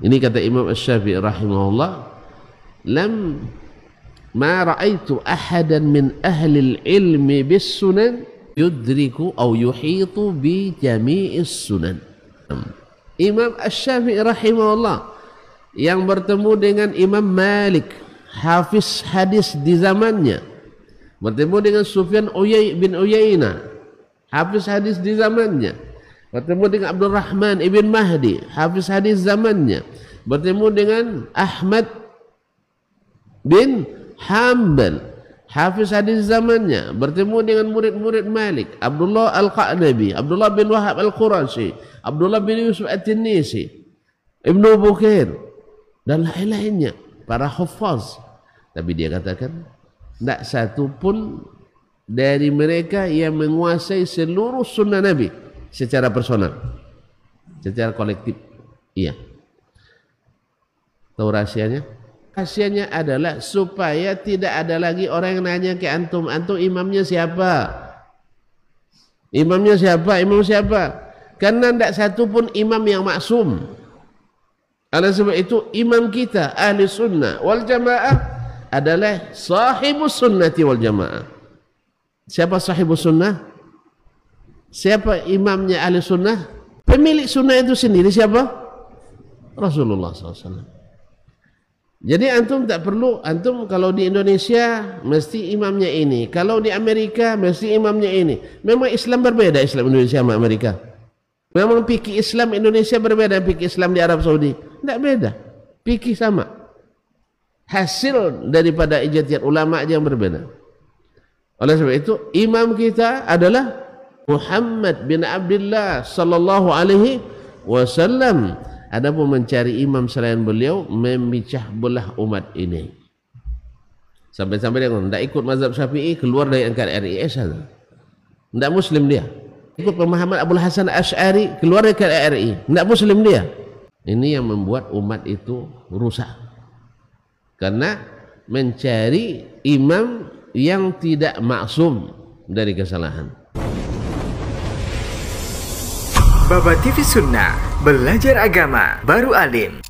Ini kata Imam Ash-Shafi'i rahimahullah Lam ma ra'aitu ahadan min ahli al-ilmi bis sunan yudriku au yuhitu bi jami'is sunan Imam Ash-Shafi'i rahimahullah yang bertemu dengan Imam Malik hafiz hadis di zamannya bertemu dengan Sufyan Uyay bin Uyayna hafiz hadis di zamannya bertemu dengan Abdul Rahman Ibn Mahdi hafiz hadis zamannya bertemu dengan Ahmad bin Hambal hafiz hadis zamannya bertemu dengan murid-murid Malik Abdullah Al-Qa'nabi Abdullah bin Wahab Al-Qurashi Abdullah bin Yusuf al tinisi Ibn Bukir dan lain-lainnya para hufaz tapi dia katakan tak satu pun dari mereka yang menguasai seluruh sunnah Nabi secara personal secara kolektif iya tahu rahasianya rahasianya adalah supaya tidak ada lagi orang yang nanya ke antum antum imamnya siapa imamnya siapa imam siapa karena tidak satu pun imam yang maksum oleh sebab itu imam kita ahli sunnah wal jamaah adalah sahibus sunnati wal jamaah siapa sahibus sunnah Siapa imamnya ahli sunnah? Pemilik sunnah itu sendiri siapa? Rasulullah SAW. Jadi antum tak perlu, antum kalau di Indonesia mesti imamnya ini. Kalau di Amerika mesti imamnya ini. Memang Islam berbeda Islam Indonesia sama Amerika. Memang pikir Islam Indonesia berbeda pikir Islam di Arab Saudi. Tak beda. Pikir sama. Hasil daripada ijtihad ulama' yang berbeda. Oleh sebab itu, imam kita adalah Muhammad bin Abdullah sallallahu alaihi wasallam adapun mencari imam selain beliau memicah belah umat ini sampai-sampai dia tak ikut mazhab Syafi'i keluar dari angkat RIS tak muslim dia ikut pemahaman Abdul Hasan Ashari keluar dari angkat RI tak muslim dia ini yang membuat umat itu rusak karena mencari imam yang tidak maksum dari kesalahan. Baba TV Sunnah, belajar agama, baru alim.